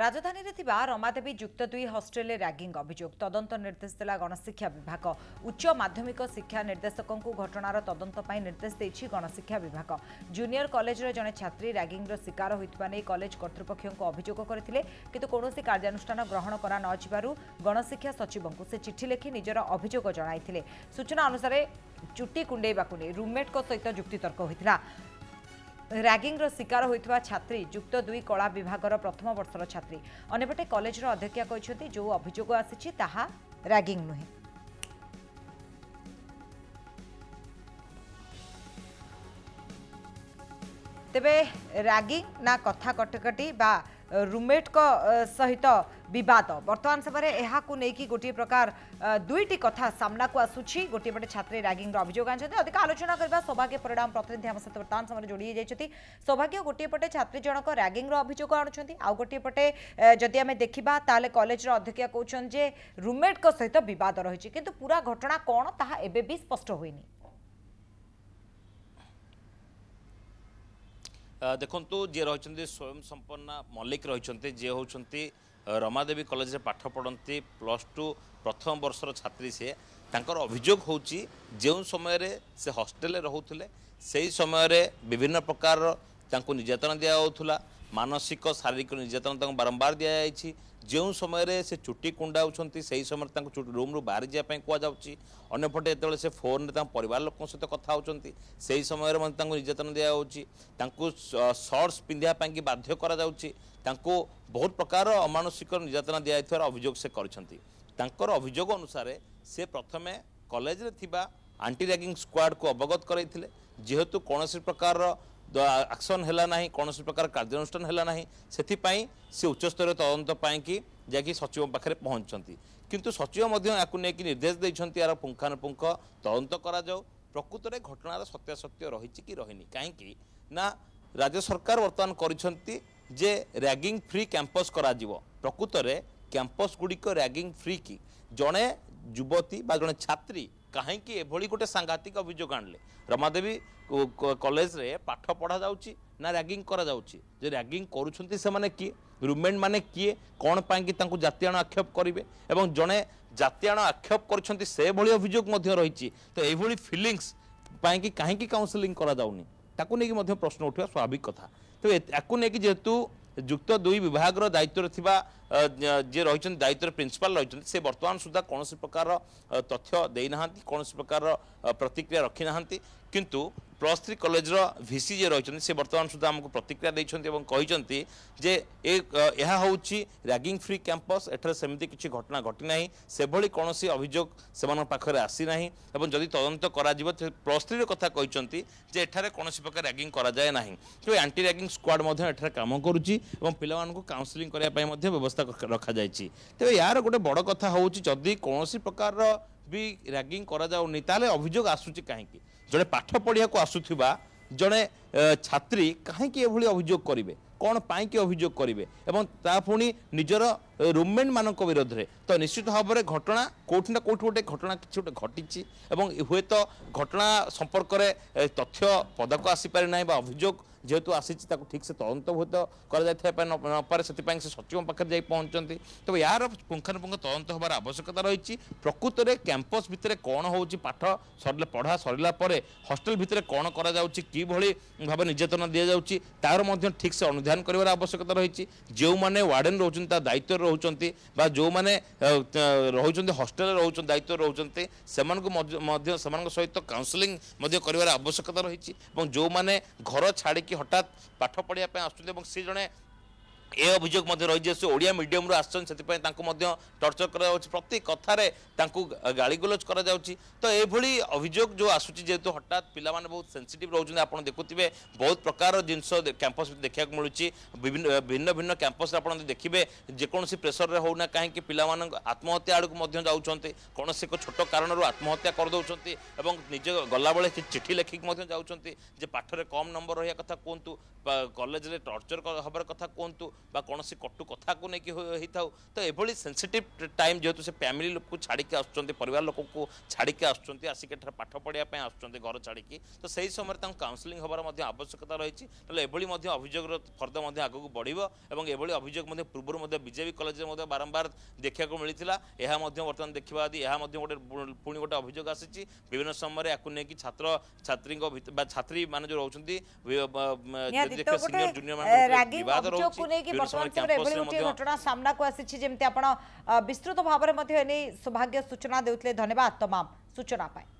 ରାଜଧାନୀରେ ଥିବା ରମାଦେବୀ ଯୁକ୍ତ ଦୁଇ ହଷ୍ଟେଲରେ ରାଗିଂ ଅଭିଯୋଗ ତଦନ୍ତ ନିର୍ଦ୍ଦେଶ ଦେଲା ଗଣଶିକ୍ଷା ବିଭାଗ ଉଚ୍ଚ ମାଧ୍ୟମିକ ଶିକ୍ଷା ନିର୍ଦ୍ଦେଶକଙ୍କୁ ଘଟଣାର ତଦନ୍ତ ପାଇଁ ନିର୍ଦ୍ଦେଶ ଦେଇଛି ଗଣଶିକ୍ଷା ବିଭାଗ ଜୁନିୟର କଲେଜର ଜଣେ ଛାତ୍ରୀ ରାଗିଂର ଶିକାର ହୋଇଥିବା ନେଇ କଲେଜ କର୍ତ୍ତୃପକ୍ଷଙ୍କୁ ଅଭିଯୋଗ କରିଥିଲେ କିନ୍ତୁ କୌଣସି କାର୍ଯ୍ୟାନୁଷ୍ଠାନ ଗ୍ରହଣ କରାନଯିବାରୁ ଗଣଶିକ୍ଷା ସଚିବଙ୍କୁ ସେ ଚିଠି ଲେଖି ନିଜର ଅଭିଯୋଗ ଜଣାଇଥିଲେ ସୂଚନା ଅନୁସାରେ ଚୁଟି କୁଣ୍ଡେଇବାକୁ ନେଇ ରୁମ୍ମେଟ୍ଙ୍କ ସହିତ ଯୁକ୍ତିତର୍କ ହୋଇଥିଲା ର୍ୟାଗିଂର ଶିକାର ହୋଇଥିବା ଛାତ୍ରୀ ଯୁକ୍ତ ଦୁଇ କଳା ବିଭାଗର ପ୍ରଥମ ବର୍ଷର ଛାତ୍ରୀ ଅନ୍ୟପଟେ କଲେଜର ଅଧ୍ୟକ୍ଷା କହିଛନ୍ତି ଯେଉଁ ଅଭିଯୋଗ ଆସିଛି ତାହା ର୍ୟାଗିଂ ନୁହେଁ ତେବେ ର୍ୟାଗିଂ ନା କଥା କଟକଟି ବା ରୁମମେଟ୍ଙ୍କ ସହିତ ବିବାଦ ବର୍ତ୍ତମାନ ସମୟରେ ଏହାକୁ ନେଇକି ଗୋଟିଏ ପ୍ରକାର ଦୁଇଟି କଥା ସାମ୍ନାକୁ ଆସୁଛି ଗୋଟିଏ ପଟେ ଛାତ୍ରୀ ରାଗିଂର ଅଭିଯୋଗ ଆଣିଛନ୍ତି ଅଧିକ ଆଲୋଚନା କରିବା ସୌଭାଗ୍ୟ ପରିଣାମ ପ୍ରତିନିଧି ଆମ ସହିତ ବର୍ତ୍ତମାନ ସମୟରେ ଯୋଡ଼ି ହୋଇଯାଇଛନ୍ତି ସୌଭାଗ୍ୟ ଗୋଟିଏ ପଟେ ଛାତ୍ରୀ ଜଣକ ରାଗିଂର ଅଭିଯୋଗ ଆଣୁଛନ୍ତି ଆଉ ଗୋଟିଏ ପଟେ ଯଦି ଆମେ ଦେଖିବା ତାହେଲେ କଲେଜର ଅଧ୍ୟକ୍ଷା କହୁଛନ୍ତି ଯେ ରୁମମେଟ୍ଙ୍କ ସହିତ ବିବାଦ ରହିଛି କିନ୍ତୁ ପୁରା ଘଟଣା କ'ଣ ତାହା ଏବେ ବି ସ୍ପଷ୍ଟ ହୋଇନି ଦେଖନ୍ତୁ ଯିଏ ରହିଛନ୍ତି ସ୍ୱୟଂ ସମ୍ପନ୍ନା ମଲ୍ଲିକ ରହିଛନ୍ତି ଯିଏ ହେଉଛନ୍ତି ରମାଦେବୀ କଲେଜରେ ପାଠ ପଢ଼ନ୍ତି ପ୍ଲସ୍ ଟୁ ପ୍ରଥମ ବର୍ଷର ଛାତ୍ରୀ ସିଏ ତାଙ୍କର ଅଭିଯୋଗ ହେଉଛି ଯେଉଁ ସମୟରେ ସେ ହଷ୍ଟେଲରେ ରହୁଥିଲେ ସେହି ସମୟରେ ବିଭିନ୍ନ ପ୍ରକାରର ତାଙ୍କୁ ନିର୍ଯାତନା ଦିଆଯାଉଥିଲା মানসিক শারীরিক নির্যাতন তাঁর বারম্বার দিয়েছি যে সময় সে চুটি কুণ্ডাউন সেই সময় তাঁর রুম্রু বাহারি যাওয়া কুযাচ্ছি অন্যপটে যেত সে ফোনে তাঁর পরিবার লোক সহ কথা হচ্ছেন সেই সময় তাঁর নির্যাতন দিয়া হচ্ছে তাঁর সর্টস পিঁধা বাধ্য করা যাচ্ছে তাঁর বহু প্রকার অমানসিক নির্যাতন দিয়া অভিযোগ সে করছেন তাঁর অভিযোগ অনুসারে সে প্রথমে কলেজে থাকা আন্টি র্যাগিং স্কোয়াডকে অবগত করাইলে যেহেতু কোণী প্রকারর ଆକ୍ସନ୍ ହେଲା ନାହିଁ କୌଣସି ପ୍ରକାର କାର୍ଯ୍ୟାନୁଷ୍ଠାନ ହେଲା ନାହିଁ ସେଥିପାଇଁ ସେ ଉଚ୍ଚସ୍ତରୀୟ ତଦନ୍ତ ପାଇଁକି ଯାଇକି ସଚିବ ପାଖରେ ପହଞ୍ଚୁଛନ୍ତି କିନ୍ତୁ ସଚିବ ମଧ୍ୟ ଏହାକୁ ନେଇକି ନିର୍ଦ୍ଦେଶ ଦେଇଛନ୍ତି ଏହାର ପୁଙ୍ଖାନୁପୁଙ୍ଖ ତଦନ୍ତ କରାଯାଉ ପ୍ରକୃତରେ ଘଟଣାର ସତ୍ୟାସତ୍ୟ ରହିଛି କି ରହିନି କାହିଁକି ନା ରାଜ୍ୟ ସରକାର ବର୍ତ୍ତମାନ କରିଛନ୍ତି ଯେ ର୍ୟାଗିଂ ଫ୍ରି କ୍ୟାମ୍ପସ୍ କରାଯିବ ପ୍ରକୃତରେ କ୍ୟାମ୍ପସ୍ ଗୁଡ଼ିକ ର୍ୟାଗିଂ ଫ୍ରି କି ଜଣେ ଯୁବତୀ ବା ଜଣେ ଛାତ୍ରୀ କାହିଁକି ଏଭଳି ଗୋଟେ ସାଂଘାତିକ ଅଭିଯୋଗ ଆଣିଲେ ରମାଦେବୀ କଲେଜରେ ପାଠ ପଢ଼ାଯାଉଛି ନା ର୍ୟାଗିଂ କରାଯାଉଛି ଯେ ର୍ୟାଗିଂ କରୁଛନ୍ତି ସେମାନେ କିଏ ରୁମମେଣ୍ଟ ମାନେ କିଏ କ'ଣ ପାଇଁକି ତାଙ୍କୁ ଜାତିଆଣ ଆକ୍ଷେପ କରିବେ ଏବଂ ଜଣେ ଜାତିଆଣ ଆକ୍ଷେପ କରିଛନ୍ତି ସେଭଳି ଅଭିଯୋଗ ମଧ୍ୟ ରହିଛି ତ ଏଇଭଳି ଫିଲିଙ୍ଗସ୍ ପାଇଁକି କାହିଁକି କାଉନସିଲିଂ କରାଯାଉନି ତାକୁ ନେଇକି ମଧ୍ୟ ପ୍ରଶ୍ନ ଉଠିବା ସ୍ୱାଭାବିକ କଥା ତେବେ ତାକୁ ନେଇକି ଯେହେତୁ যুক্ত দুই বিভাগর দায়িত্বরে থাকা যে রয়েছেন দায়িত্বর প্রিন্সিপাল রয়েছেন সে বর্তমান সুদ্ধা কৌশি প্রকার তথ্য দেই না কৌশি প্রকার প্রতিক্রিয়া রক্ষি না কিন্তু ପ୍ଲସ୍ ଥ୍ରୀ କଲେଜର ଭିସି ଯିଏ ରହିଛନ୍ତି ସେ ବର୍ତ୍ତମାନ ସୁଦ୍ଧା ଆମକୁ ପ୍ରତିକ୍ରିୟା ଦେଇଛନ୍ତି ଏବଂ କହିଛନ୍ତି ଯେ ଏ ଏହା ହେଉଛି ର୍ୟାଗିଂ ଫ୍ରି କ୍ୟାମ୍ପସ୍ ଏଠାରେ ସେମିତି କିଛି ଘଟଣା ଘଟିନାହିଁ ସେଭଳି କୌଣସି ଅଭିଯୋଗ ସେମାନଙ୍କ ପାଖରେ ଆସିନାହିଁ ଏବଂ ଯଦି ତଦନ୍ତ କରାଯିବ ପ୍ଲସ୍ ଥ୍ରୀର କଥା କହିଛନ୍ତି ଯେ ଏଠାରେ କୌଣସି ପ୍ରକାର ର୍ୟାଗିଂ କରାଯାଏ ନାହିଁ ତେଣୁ ଆଣ୍ଟି ର୍ୟାଗିଂ ସ୍କ୍ୱାଡ୍ ମଧ୍ୟ ଏଠାରେ କାମ କରୁଛି ଏବଂ ପିଲାମାନଙ୍କୁ କାଉନ୍ସେଲିଂ କରିବା ପାଇଁ ମଧ୍ୟ ବ୍ୟବସ୍ଥା ରଖାଯାଇଛି ତେବେ ଏହାର ଗୋଟେ ବଡ଼ କଥା ହେଉଛି ଯଦି କୌଣସି ପ୍ରକାରର ବି ରାଗିଂ କରାଯାଉନି ତାହେଲେ ଅଭିଯୋଗ ଆସୁଛି କାହିଁକି ଜଣେ ପାଠ ପଢ଼ିବାକୁ ଆସୁଥିବା ଜଣେ ଛାତ୍ରୀ କାହିଁକି ଏଭଳି ଅଭିଯୋଗ କରିବେ କ'ଣ ପାଇଁକି ଅଭିଯୋଗ କରିବେ ଏବଂ ତା ପୁଣି ନିଜର ରୁମମେଣ୍ଟମାନଙ୍କ ବିରୋଧରେ ତ ନିଶ୍ଚିତ ଭାବରେ ଘଟଣା କେଉଁଠି ନା କେଉଁଠି ଗୋଟେ ଘଟଣା କିଛି ଗୋଟେ ଘଟିଛି ଏବଂ ହୁଏତ ଘଟଣା ସମ୍ପର୍କରେ ତଥ୍ୟ ପଦାକୁ ଆସିପାରି ନାହିଁ ବା ଅଭିଯୋଗ যেহেতু আসিছে তাকে ঠিক সে তদন্তভূত করা নপারে সেপাই সে সচিব পাখে যাই পৌঁছতে তবে এর পুঙ্খানুপুঙ্খ তদন্ত হবার আবশ্যকতা রয়েছে প্রকৃতরে ক্যাম্পস ভিতরে কোণ হচ্ছে পাঠ সরলে পড়া সরিলা পরে হস্টেল ভিতরে কোণ করা যাচ্ছে কিভাবে ভাবে নির্যাতনা দিয়ে যাচ্ছে তার মধ্যে সে অনুধান করবার আবশ্যকতা রয়েছে যে ওয়ার্ডেন রয়েছেন তার দায়িত্ব রয়েছেন বা যে রয়েছেন হস্টেল রয়েছেন দায়িত্ব রয়েছেন সে সহ কাউন্সেলিং করবার আবশ্যকতা রয়েছে এবং যে ঘর ছাড়ি হঠাৎ পাঠ পড়া আসুন এবং সে জনে ଏ ଅଭିଯୋଗ ମଧ୍ୟ ରହିଛି ସେ ଓଡ଼ିଆ ମିଡ଼ିୟମରୁ ଆସିଛନ୍ତି ସେଥିପାଇଁ ତାଙ୍କୁ ମଧ୍ୟ ଟର୍ଚର କରାଯାଉଛି ପ୍ରତି କଥାରେ ତାଙ୍କୁ ଗାଳିଗୁଲଜ କରାଯାଉଛି ତ ଏଭଳି ଅଭିଯୋଗ ଯେଉଁ ଆସୁଛି ଯେହେତୁ ହଠାତ୍ ପିଲାମାନେ ବହୁତ ସେନ୍ସିଟିଭ୍ ରହୁଛନ୍ତି ଆପଣ ଦେଖୁଥିବେ ବହୁତ ପ୍ରକାରର ଜିନିଷ କ୍ୟାମ୍ପସ୍ ଦେଖିବାକୁ ମିଳୁଛି ବିଭିନ୍ନ ଭିନ୍ନ ଭିନ୍ନ କ୍ୟାମ୍ପସ୍ରେ ଆପଣ ଦେଖିବେ ଯେକୌଣସି ପ୍ରେସରରେ ହେଉନା କାହିଁକି ପିଲାମାନଙ୍କ ଆତ୍ମହତ୍ୟା ଆଡ଼କୁ ମଧ୍ୟ ଯାଉଛନ୍ତି କୌଣସି ଏକ ଛୋଟ କାରଣରୁ ଆତ୍ମହତ୍ୟା କରିଦେଉଛନ୍ତି ଏବଂ ନିଜ ଗଲାବେଳେ ଚିଠି ଲେଖିକି ମଧ୍ୟ ଯାଉଛନ୍ତି ଯେ ପାଠରେ କମ୍ ନମ୍ବର ରହିବା କଥା କୁହନ୍ତୁ କଲେଜରେ ଟର୍ଚର ହେବାର କଥା କୁହନ୍ତୁ বা কোণী কটু কথা নেই হয়ে তো এভাবে সেনসিটিভ টাইম যেহেতু সে ফ্যামিলি লোক ছাড়িকি আসছেন পরিবার লোক ছাড়িকি আসছেন আসিকি এখানে পাঠ পড়া আসছেন ঘর ছাড়িকি তো সেই সময় তা কাউন্সেলিং হবার আবশ্যকতা রয়েছে তাহলে এভাবে অভিযোগের ফর্দ আগুক বড়ব এবং এভাবে অভিযোগ পূর্বর বিজেপি কলেজে বারম্বার দেখা মিলে বর্তমান দেখা যদি গোটে পুঁ গোটে অভিযোগ আসিছি বিভিন্ন সময় এখন নেই ছাত্র ছাত্রী বা ছাত্রী মানে যে সিনিয়র জুনিয়র মানে বিবাদ রয়েছে কি বর্তমান সময়ে এভাবে গোটিয়ে ঘটনা সামনাকু আসিছি যেমতি আপনার বিস্তৃত ভাবে মধ্যে এনে সৌভাগ্য সূচনা দেউলে ধন্যবাদ তমাম সূচনা পাই